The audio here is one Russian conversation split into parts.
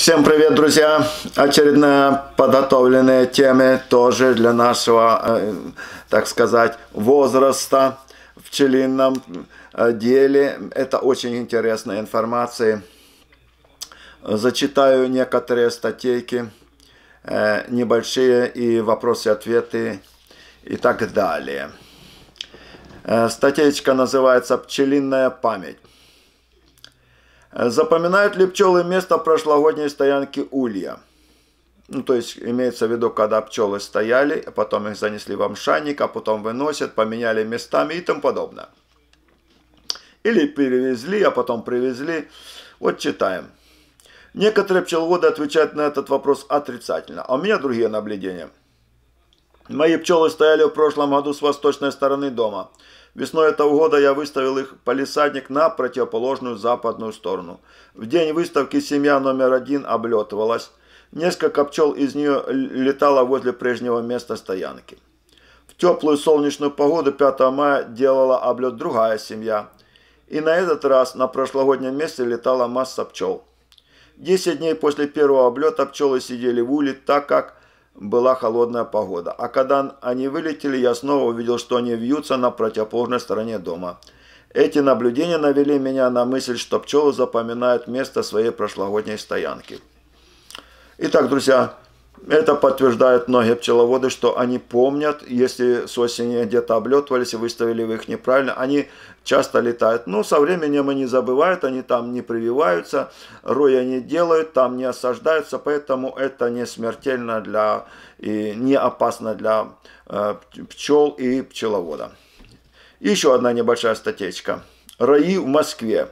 Всем привет, друзья! Очередная подготовленная тема тоже для нашего, э, так сказать, возраста в пчелином э, деле. Это очень интересная информация. Зачитаю некоторые статейки, э, небольшие и вопросы-ответы и так далее. Статейка называется «Пчелиная память». Запоминают ли пчелы место прошлогодней стоянки улья? Ну, то есть имеется в виду, когда пчелы стояли, потом их занесли в амшанник, а потом выносят, поменяли местами и тому подобное. Или перевезли, а потом привезли. Вот читаем. Некоторые пчеловоды отвечают на этот вопрос отрицательно, а у меня другие наблюдения. Мои пчелы стояли в прошлом году с восточной стороны дома. Весной этого года я выставил их палисадник на противоположную западную сторону. В день выставки семья номер один облетывалась. Несколько пчел из нее летало возле прежнего места стоянки. В теплую солнечную погоду 5 мая делала облет другая семья. И на этот раз на прошлогоднем месте летала масса пчел. Десять дней после первого облета пчелы сидели в уле, так как была холодная погода. А когда они вылетели, я снова увидел, что они вьются на противоположной стороне дома. Эти наблюдения навели меня на мысль, что пчелы запоминают место своей прошлогодней стоянки. Итак, друзья, это подтверждают многие пчеловоды, что они помнят, если с осени где-то облетывались и выставили вы их неправильно, они часто летают. Но со временем они забывают, они там не прививаются, роя не делают, там не осаждаются, поэтому это не смертельно для и не опасно для э, пчел и пчеловода. Еще одна небольшая статечка. Раи в Москве.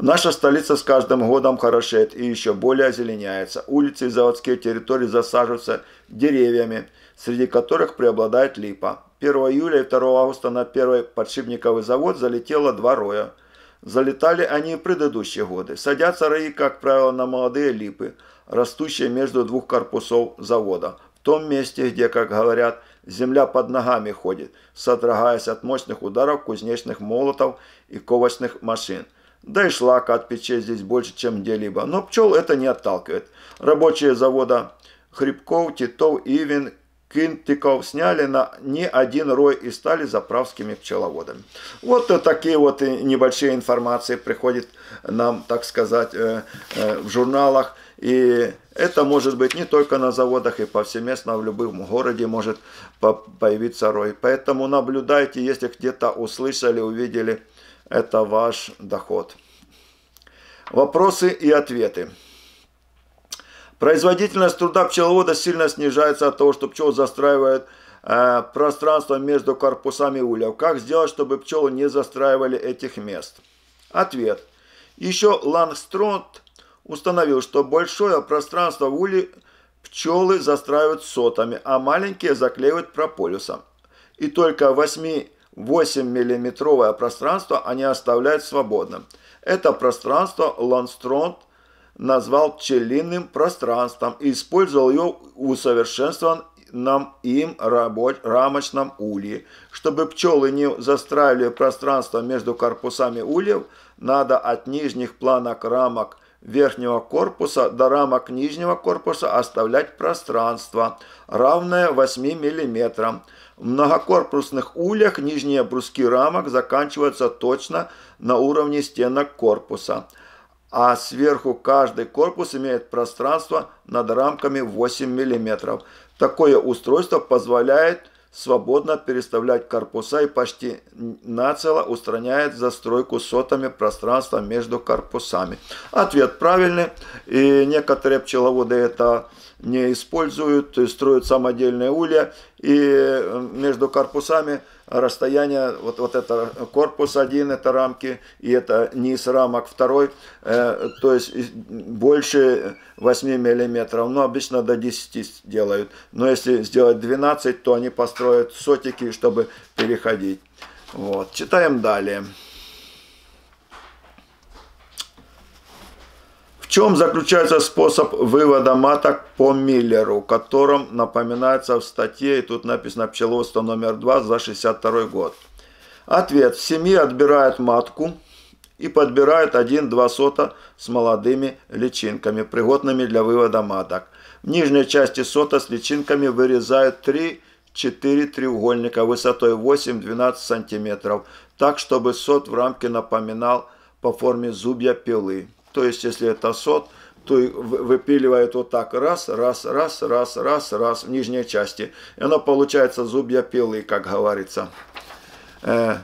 Наша столица с каждым годом хорошеет и еще более озеленяется. Улицы и заводские территории засаживаются деревьями, среди которых преобладает липа. 1 июля и 2 августа на первый подшипниковый завод залетело два роя. Залетали они и предыдущие годы. Садятся раи, как правило, на молодые липы, растущие между двух корпусов завода. В том месте, где, как говорят, земля под ногами ходит, содрогаясь от мощных ударов кузнечных молотов и ковочных машин – да и шлака от печей здесь больше, чем где-либо. Но пчел это не отталкивает. Рабочие завода Хребков, Титов, Ивин, Кинтиков сняли на не один рой и стали заправскими пчеловодами. Вот такие вот небольшие информации приходят нам, так сказать, э, э, в журналах. И это может быть не только на заводах и повсеместно в любом городе может появиться рой. Поэтому наблюдайте, если где-то услышали, увидели – это ваш доход. Вопросы и ответы. Производительность труда пчеловода сильно снижается от того, что пчел застраивают э, пространство между корпусами ульев. Как сделать, чтобы пчелы не застраивали этих мест? Ответ. Еще Лангстронт установил, что большое пространство в уле пчелы застраивают сотами, а маленькие заклеивают прополисом. И только 8 8-миллиметровое пространство они оставляют свободным. Это пространство Ланстронт назвал пчелиным пространством и использовал ее в усовершенствованном им рабоч- рамочном улье. Чтобы пчелы не застраивали пространство между корпусами ульев, надо от нижних планок рамок верхнего корпуса до рамок нижнего корпуса оставлять пространство, равное 8 миллиметрам многокорпусных ульях нижние бруски рамок заканчиваются точно на уровне стенок корпуса, а сверху каждый корпус имеет пространство над рамками 8 мм. Такое устройство позволяет свободно переставлять корпуса и почти нацело устраняет застройку сотами пространства между корпусами. Ответ правильный. И некоторые пчеловоды это не используют, строят самодельные улья и э, между корпусами расстояние, вот, вот это корпус один, это рамки, и это низ рамок второй, э, то есть больше 8 миллиметров, но ну, обычно до 10 делают. Но если сделать 12, то они построят сотики, чтобы переходить. Вот, читаем далее. чем заключается способ вывода маток по Миллеру, которым напоминается в статье, и тут написано «Пчеловодство номер 2 за 62 год». Ответ. В семье отбирают матку и подбирают 1-2 сота с молодыми личинками, пригодными для вывода маток. В нижней части сота с личинками вырезают 3-4 треугольника высотой 8-12 см, так чтобы сот в рамке напоминал по форме зубья пилы. То есть, если это сот, то выпиливает вот так раз, раз, раз, раз, раз, раз в нижней части. И оно получается зубья пилы, как говорится. Э,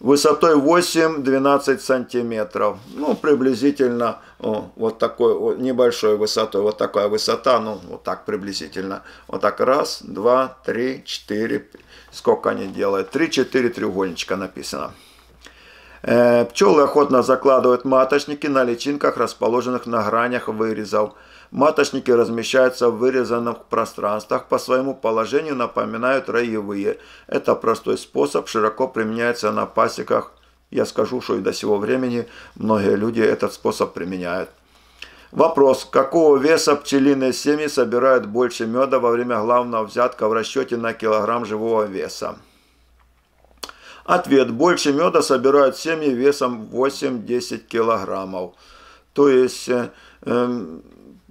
высотой 8-12 сантиметров. Ну, приблизительно о, вот такой вот, небольшой высотой. Вот такая высота, ну, вот так приблизительно. Вот так раз, два, три, четыре. Сколько они делают? Три-четыре треугольничка написано. Э, Пчелы охотно закладывают маточники на личинках, расположенных на гранях вырезов. Маточники размещаются в вырезанных пространствах, по своему положению напоминают роевые. Это простой способ, широко применяется на пасеках. Я скажу, что и до сего времени многие люди этот способ применяют. Вопрос. Какого веса пчелиные семьи собирают больше меда во время главного взятка в расчете на килограмм живого веса? Ответ. Больше меда собирают семьи весом 8-10 килограммов. То есть, э, э, эм,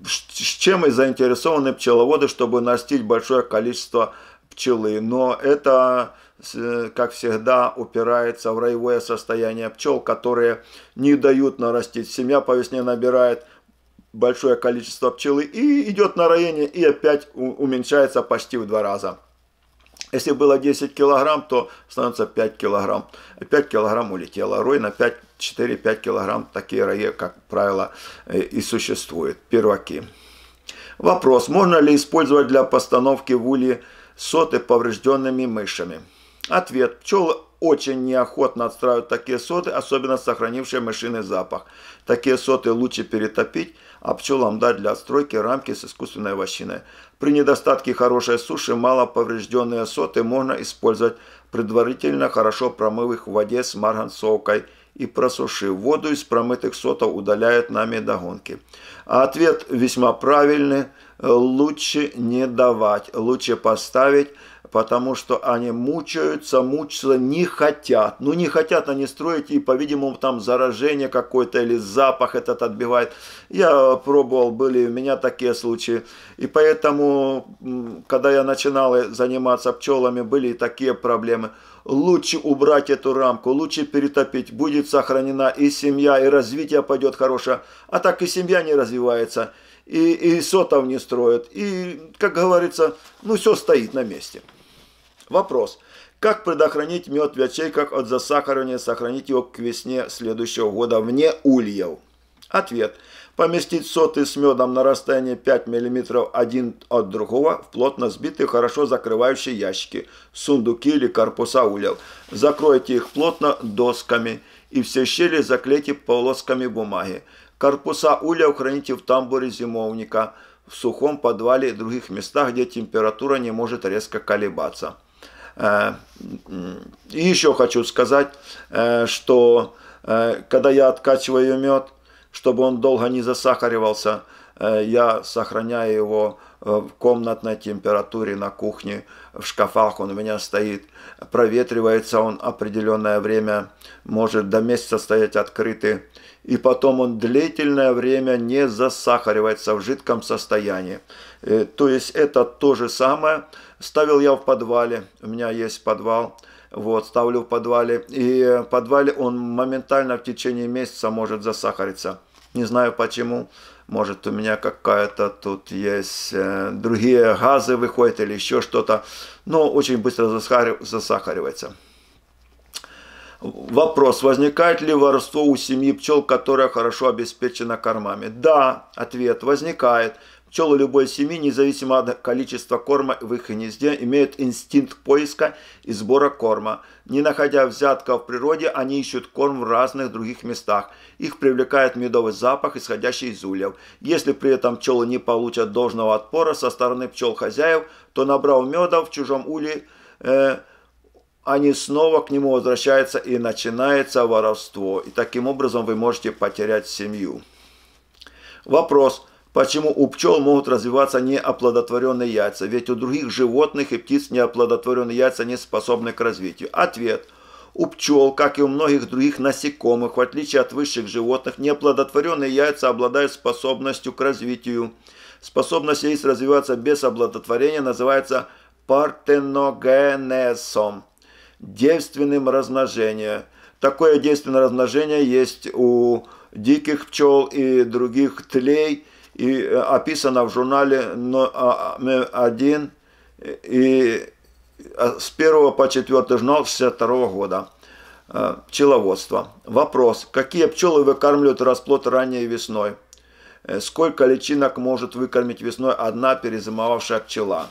с чем и заинтересованы пчеловоды, чтобы нарастить большое количество пчелы. Но это, э, как всегда, упирается в роевое состояние пчел, которые не дают нарастить. Семья по весне набирает большое количество пчелы и идет на роение и опять уменьшается почти в два раза. Если было 10 килограмм, то становится 5 килограмм. 5 килограмм улетело. Рой на 5, 4-5 килограмм такие рои, как правило, э, и существуют. Перваки. Вопрос. Можно ли использовать для постановки в улье соты поврежденными мышами? Ответ. Пчелы очень неохотно отстраивают такие соты, особенно сохранившие мышиный запах. Такие соты лучше перетопить, а пчелам дать для отстройки рамки с искусственной овощиной. При недостатке хорошей суши мало поврежденные соты можно использовать, предварительно хорошо промыв их в воде с марганцовкой и просушив. Воду из промытых сотов удаляют нами догонки. А ответ весьма правильный. Лучше не давать, лучше поставить потому что они мучаются, мучаются, не хотят. Ну, не хотят они строить, и, по-видимому, там заражение какое-то или запах этот отбивает. Я пробовал, были у меня такие случаи. И поэтому, когда я начинал заниматься пчелами, были такие проблемы. Лучше убрать эту рамку, лучше перетопить. Будет сохранена и семья, и развитие пойдет хорошее. А так и семья не развивается и, и сотов не строят. И, как говорится, ну все стоит на месте. Вопрос. Как предохранить мед в ячейках от засахаривания, сохранить его к весне следующего года вне ульев? Ответ. Поместить соты с медом на расстояние 5 мм один от другого в плотно сбитые, хорошо закрывающие ящики, сундуки или корпуса ульев. Закройте их плотно досками и все щели заклейте полосками бумаги. Корпуса ульев храните в тамбуре зимовника, в сухом подвале и других местах, где температура не может резко колебаться. И э, еще хочу сказать, э, что э, когда я откачиваю мед, чтобы он долго не засахаривался, я сохраняю его Э, в комнатной температуре на кухне, в шкафах он у меня стоит, проветривается он определенное время, может до месяца стоять открытый, и потом он длительное время не засахаривается в жидком состоянии. Э, то есть это то же самое. Ставил я в подвале, у меня есть подвал, вот, ставлю в подвале, и э, в подвале он моментально в течение месяца может засахариться. Не знаю почему, может у меня какая-то тут есть э, другие газы выходят или еще что-то, но очень быстро засахаривается. Вопрос, возникает ли воровство у семьи пчел, которая хорошо обеспечена кормами? Да, ответ возникает. Пчелы любой семьи, независимо от количества корма в их гнезде, имеют инстинкт поиска и сбора корма. Не находя взятка в природе, они ищут корм в разных других местах. Их привлекает медовый запах, исходящий из ульев. Если при этом пчелы не получат должного отпора со стороны пчел-хозяев, то набрав меда в чужом улье, э, они снова к нему возвращаются и начинается воровство. И таким образом вы можете потерять семью. Вопрос. Почему у пчел могут развиваться неоплодотворенные яйца? Ведь у других животных и птиц неоплодотворенные яйца не способны к развитию. Ответ. У пчел, как и у многих других насекомых, в отличие от высших животных, неоплодотворенные яйца обладают способностью к развитию. Способность яиц развиваться без оплодотворения называется партеногенезом, девственным размножением. Такое девственное размножение есть у диких пчел и других тлей – и э, описано в журнале 1 а, и э, с 1 по 4 журнал 62 года э, пчеловодство. Вопрос. Какие пчелы выкармливают расплод ранней весной? Сколько личинок может выкормить весной одна перезимовавшая пчела?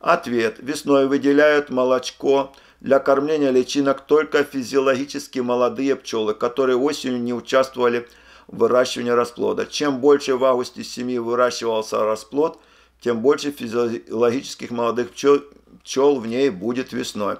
Ответ. Весной выделяют молочко для кормления личинок только физиологически молодые пчелы, которые осенью не участвовали в выращивания расплода. Чем больше в августе семьи выращивался расплод, тем больше физиологических молодых пчел, пчел в ней будет весной.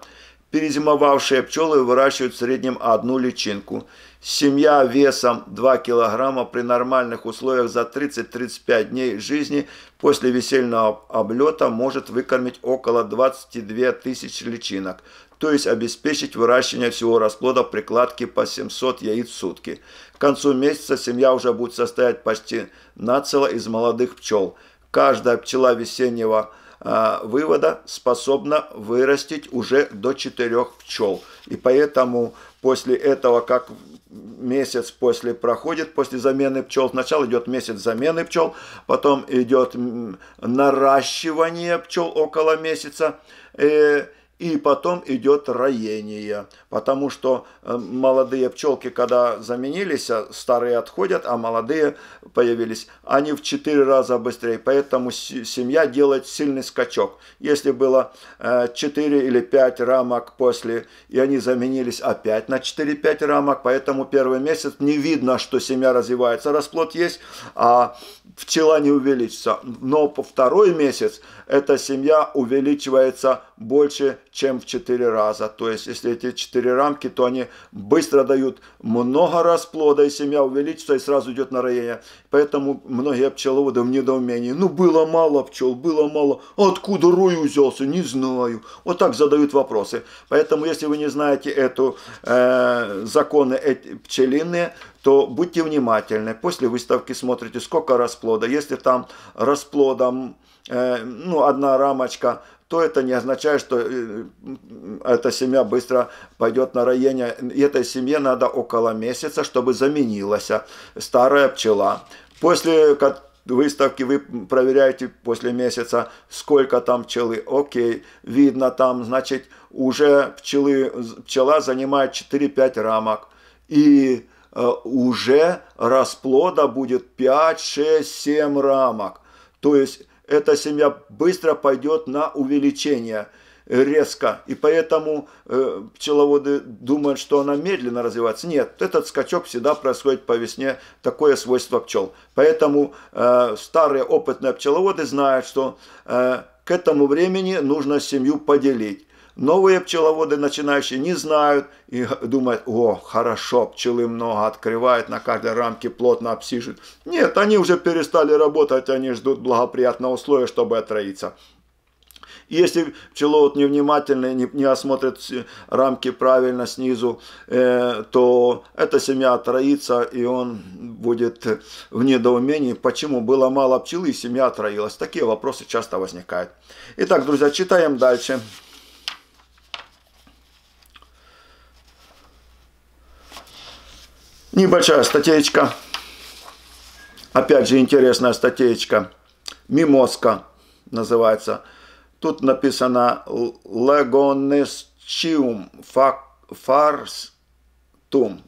Перезимовавшие пчелы выращивают в среднем одну личинку. Семья весом 2 кг при нормальных условиях за 30-35 дней жизни после весельного облета может выкормить около 22 тысяч личинок то есть обеспечить выращивание всего расплода прикладки по 700 яиц в сутки. К концу месяца семья уже будет состоять почти нацело из молодых пчел. Каждая пчела весеннего э, вывода способна вырастить уже до 4 пчел. И поэтому после этого, как месяц после проходит, после замены пчел. Сначала идет месяц замены пчел, потом идет наращивание пчел около месяца. И э, и потом идет роение, потому что э, молодые пчелки, когда заменились, а старые отходят, а молодые появились. Они в 4 раза быстрее, поэтому семья делает сильный скачок. Если было 4 э, или 5 рамок после, и они заменились опять на 4-5 рамок, поэтому первый месяц не видно, что семья развивается. Расплод есть, а пчела не увеличится. Но по второй месяц эта семья увеличивается больше, чем в 4 раза. То есть, если эти 4 рамки, то они быстро дают много раз плода, и семья увеличится, и сразу идет на роение. Поэтому многие пчеловоды в недоумении. Ну, было мало пчел, было мало. Откуда рой взялся? Не знаю. Вот так задают вопросы. Поэтому, если вы не знаете эту, э, законы эти, пчелиные, то будьте внимательны. После выставки смотрите, сколько расплода. Если там расплодом, э, ну, одна рамочка – то это не означает, что э, эта семья быстро пойдет на роение. этой семье надо около месяца, чтобы заменилась старая пчела. После выставки вы проверяете после месяца, сколько там пчелы. Окей, видно там, значит, уже пчелы, пчела занимает 4-5 рамок. И э, уже расплода будет 5, 6, 7 рамок. То есть эта семья быстро пойдет на увеличение резко. И поэтому э, пчеловоды думают, что она медленно развивается. Нет, этот скачок всегда происходит по весне. Такое свойство пчел. Поэтому э, старые опытные пчеловоды знают, что э, к этому времени нужно семью поделить. Новые пчеловоды, начинающие, не знают и думают, о, хорошо, пчелы много, открывают на каждой рамке, плотно обсиживают. Нет, они уже перестали работать, они ждут благоприятного условия, чтобы отроиться. Если пчеловод невнимательный, не, не осмотрит рамки правильно снизу, э, то эта семья отроится, и он будет в недоумении, почему было мало пчелы, и семья отроилась. Такие вопросы часто возникают. Итак, друзья, читаем дальше. Небольшая статейка. Опять же, интересная статейка. Мимоска называется. Тут написано Legonescium farstum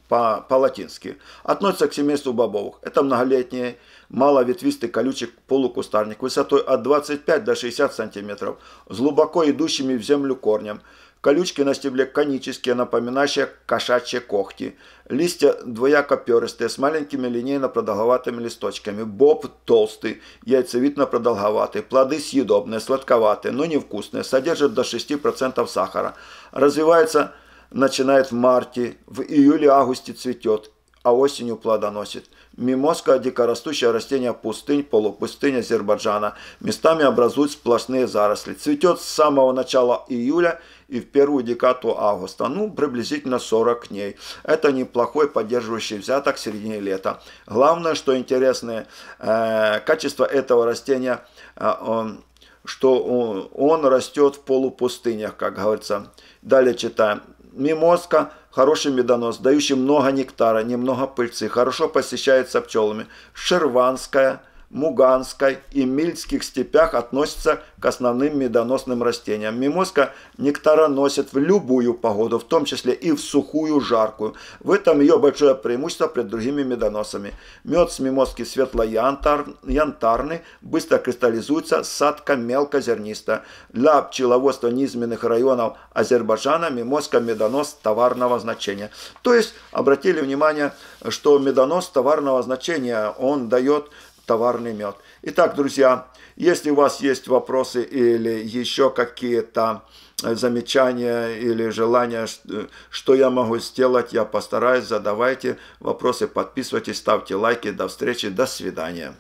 по-латински. Относится к семейству бобовых. Это многолетние, маловетвистый колючий полукустарник высотой от 25 до 60 сантиметров, с глубоко идущими в землю корнем. Колючки на стебле конические, напоминающие кошачьи когти. Листья двояко-перистые, с маленькими линейно-продолговатыми листочками. Боб толстый, яйцевидно-продолговатый. Плоды съедобные, сладковатые, но невкусные. Содержат до 6% сахара. Развивается, начинает в марте, в июле-августе цветет, а осенью плодоносит. Мимозка – дикорастущее растение пустынь, полупустынь Азербайджана. Местами образуют сплошные заросли. Цветет с самого начала июля и в первую декаду августа, ну, приблизительно 40 дней. Это неплохой поддерживающий взяток в середине лета. Главное, что интересное, э, качество этого растения э, он, что он, он растет в полупустынях, как говорится. Далее читаем. Мимозка – хороший медонос, дающий много нектара, немного пыльцы, хорошо посещается пчелами. Шерванская – Муганской и Мильских степях относится к основным медоносным растениям. Мимозка нектароносит в любую погоду, в том числе и в сухую, жаркую. В этом ее большое преимущество перед другими медоносами. Мед с мимозки светло-янтарный, быстро кристаллизуется, садка мелкозерниста. Для пчеловодства низменных районов Азербайджана мимозка медонос товарного значения. То есть, обратили внимание, что медонос товарного значения, он дает товарный мед. Итак, друзья, если у вас есть вопросы или еще какие-то э, замечания или желания, э, что я могу сделать, я постараюсь, задавайте вопросы, подписывайтесь, ставьте лайки, до встречи, до свидания.